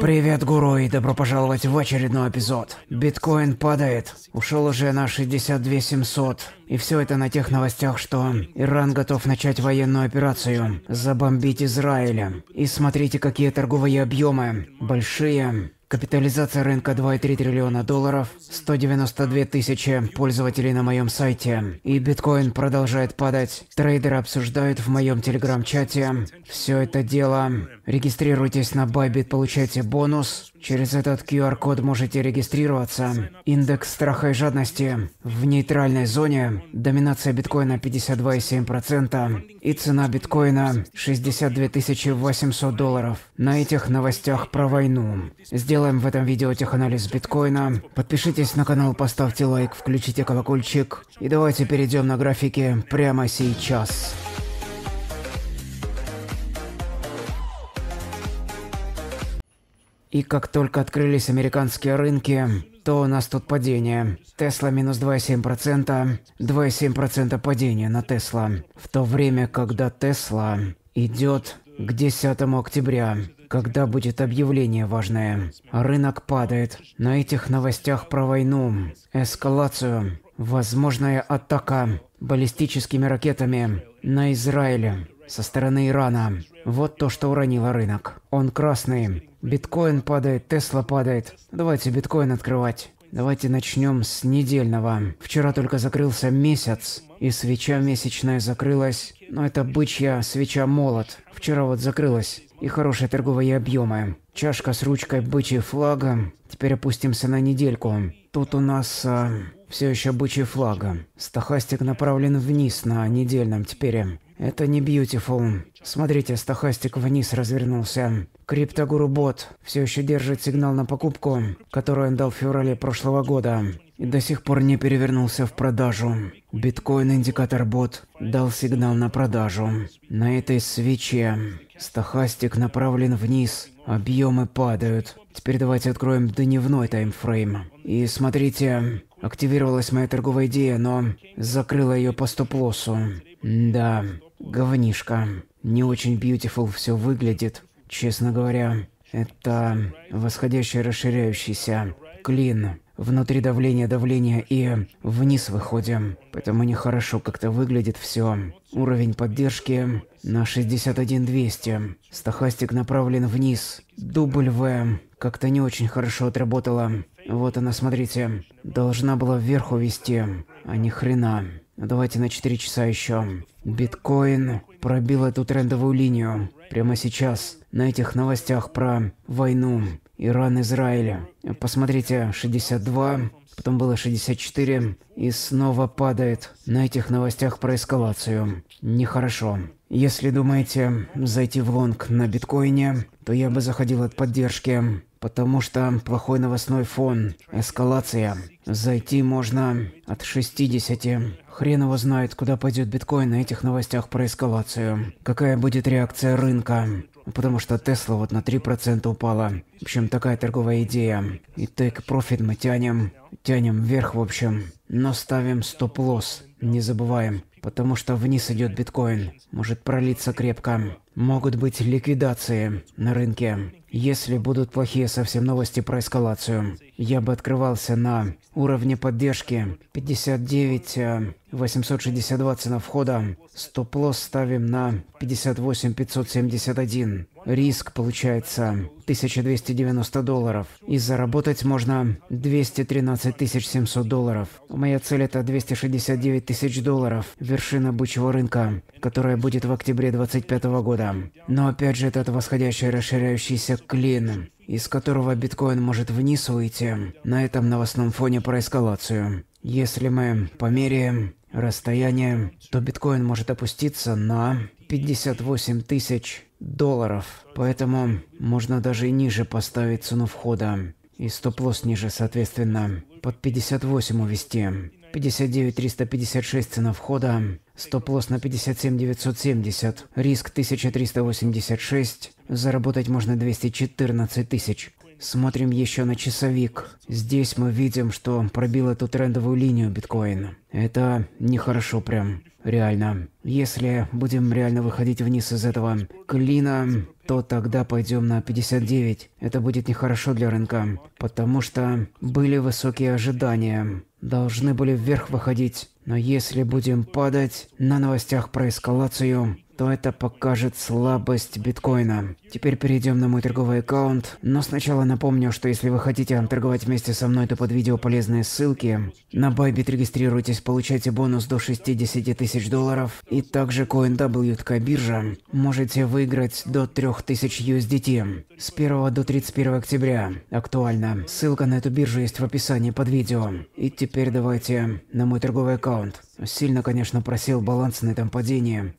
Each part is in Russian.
Привет, гуру, и добро пожаловать в очередной эпизод. Биткоин падает, ушел уже на 62 700. И все это на тех новостях, что Иран готов начать военную операцию, забомбить Израиля, И смотрите, какие торговые объемы, большие. Капитализация рынка 2,3 триллиона долларов, 192 тысячи пользователей на моем сайте. И биткоин продолжает падать. Трейдеры обсуждают в моем телеграм-чате. Все это дело Регистрируйтесь на Байбит, получайте бонус. Через этот QR-код можете регистрироваться. Индекс страха и жадности в нейтральной зоне. Доминация биткоина 52,7%. И цена биткоина 62 800 долларов. На этих новостях про войну. Сделаем в этом видео теханализ биткоина. Подпишитесь на канал, поставьте лайк, включите колокольчик. И давайте перейдем на графики прямо сейчас. И как только открылись американские рынки, то у нас тут падение. Тесла минус 2,7%, 2,7% падения на Тесла. В то время, когда Тесла идет к 10 октября, когда будет объявление важное. Рынок падает. На этих новостях про войну, эскалацию, возможная атака баллистическими ракетами на Израиль со стороны Ирана. Вот то, что уронило рынок. Он красный. Биткоин падает, Тесла падает. Давайте биткоин открывать. Давайте начнем с недельного. Вчера только закрылся месяц, и свеча месячная закрылась. Но это бычья свеча молот. Вчера вот закрылась. И хорошие торговые объемы. Чашка с ручкой бычий флага. Теперь опустимся на недельку. Тут у нас а, все еще бычий флага. Стохастик направлен вниз на недельном теперь. Это не Beautiful. Смотрите, стохастик вниз развернулся. Криптогуру Бот все еще держит сигнал на покупку, которую он дал в феврале прошлого года. И до сих пор не перевернулся в продажу. Биткоин-индикатор Бот дал сигнал на продажу. На этой свече стохастик направлен вниз. Объемы падают. Теперь давайте откроем дневной таймфрейм. И смотрите, активировалась моя торговая идея, но закрыла ее по стоп-лоссу. Да, говнишко. Не очень beautiful все выглядит, честно говоря. Это восходящий расширяющийся клин. Внутри давление, давление и вниз выходим. Поэтому нехорошо как-то выглядит все. Уровень поддержки на 61200. Стохастик направлен вниз. Дубль В как-то не очень хорошо отработала. Вот она, смотрите. Должна была вверх увести, а ни хрена. Ну, давайте на 4 часа еще. Биткоин пробил эту трендовую линию. Прямо сейчас, на этих новостях про войну Иран-Израиль. Посмотрите, 62, потом было 64, и снова падает. На этих новостях про эскалацию. Нехорошо. Если думаете зайти в лонг на биткоине, то я бы заходил от поддержки, потому что плохой новостной фон, эскалация. Зайти можно от 60. Хрен его знает, куда пойдет биткоин на этих новостях про эскалацию. Какая будет реакция рынка потому что Тесла вот на 3% упала. В общем, такая торговая идея. И take profit мы тянем, тянем вверх, в общем, но ставим стоп-лосс, не забываем потому что вниз идет биткоин. Может пролиться крепко. Могут быть ликвидации на рынке, если будут плохие совсем новости про эскалацию. Я бы открывался на уровне поддержки 59 862 э, цена входа. Стоп-лосс ставим на 58 571. Риск получается 1290 долларов. И заработать можно 213 700 долларов. Моя цель это 269 тысяч долларов вершина бычьего рынка, которая будет в октябре 25 года. Но опять же этот восходящий расширяющийся клин, из которого биткоин может вниз выйти, на этом новостном фоне про эскалацию. Если мы померяем расстояние, то биткоин может опуститься на 58 тысяч долларов. Поэтому можно даже и ниже поставить цену входа. И стоп-лосс ниже, соответственно, под 58 увести. 59 356 цена входа, стоп-лосс на 57 970, риск 1386, заработать можно 214 тысяч. Смотрим еще на часовик. Здесь мы видим, что пробил эту трендовую линию биткоин. Это нехорошо прям. Реально. Если будем реально выходить вниз из этого клина, то тогда пойдем на 59. Это будет нехорошо для рынка, потому что были высокие ожидания должны были вверх выходить. Но если будем падать, на новостях про эскалацию то это покажет слабость биткоина. Теперь перейдем на мой торговый аккаунт, но сначала напомню, что если вы хотите торговать вместе со мной, то под видео полезные ссылки. На Bybit регистрируйтесь, получайте бонус до 60 тысяч долларов, и также CoinWTK биржа. Можете выиграть до 3000 USDT с 1 до 31 октября. Актуально. Ссылка на эту биржу есть в описании под видео. И теперь давайте на мой торговый аккаунт. Сильно, конечно, просил баланс на этом падении,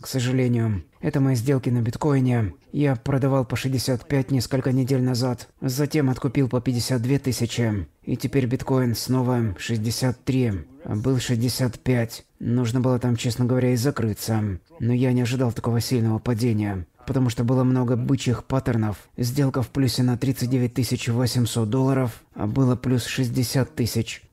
К сожалению, это мои сделки на биткоине. Я продавал по 65 несколько недель назад, затем откупил по 52 тысячи. И теперь биткоин снова 63. А был 65. Нужно было там, честно говоря, и закрыться. Но я не ожидал такого сильного падения потому что было много бычьих паттернов. Сделка в плюсе на 39 800 долларов, а было плюс 60 тысяч.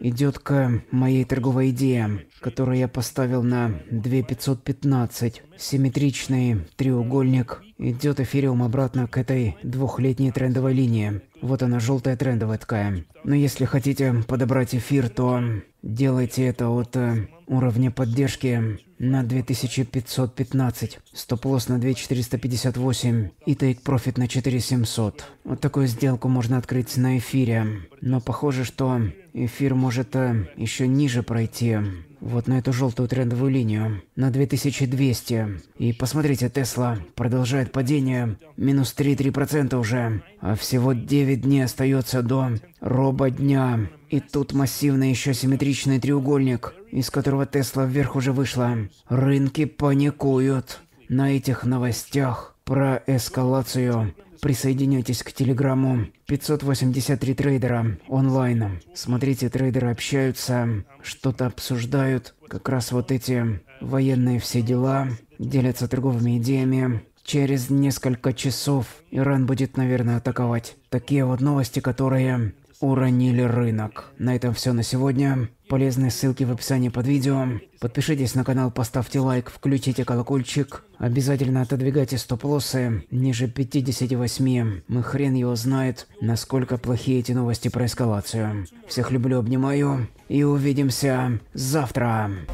идет к моей торговой идее, которую я поставил на 2515. Симметричный треугольник идет эфириум обратно к этой двухлетней трендовой линии. Вот она, желтая трендовая такая. Но если хотите подобрать эфир, то делайте это от э, Уровни поддержки на 2515, стоп-лосс на 2458 и тейк-профит на 4700. Вот такую сделку можно открыть на эфире, но похоже, что эфир может э, еще ниже пройти. Вот на эту желтую трендовую линию, на 2200. И посмотрите, Тесла продолжает падение, минус 3-3% уже, а всего 9 дней остается до роба дня. И тут массивный еще симметричный треугольник из которого Тесла вверх уже вышла. Рынки паникуют на этих новостях про эскалацию. Присоединяйтесь к Телеграмму. 583 трейдера онлайн. Смотрите, трейдеры общаются, что-то обсуждают. Как раз вот эти военные все дела. Делятся торговыми идеями. Через несколько часов Иран будет, наверное, атаковать. Такие вот новости, которые уронили рынок. На этом все на сегодня. Полезные ссылки в описании под видео. Подпишитесь на канал, поставьте лайк, включите колокольчик. Обязательно отодвигайте стоп-лоссы ниже 58. Мы ну, хрен его знает, насколько плохие эти новости про эскалацию. Всех люблю, обнимаю и увидимся завтра.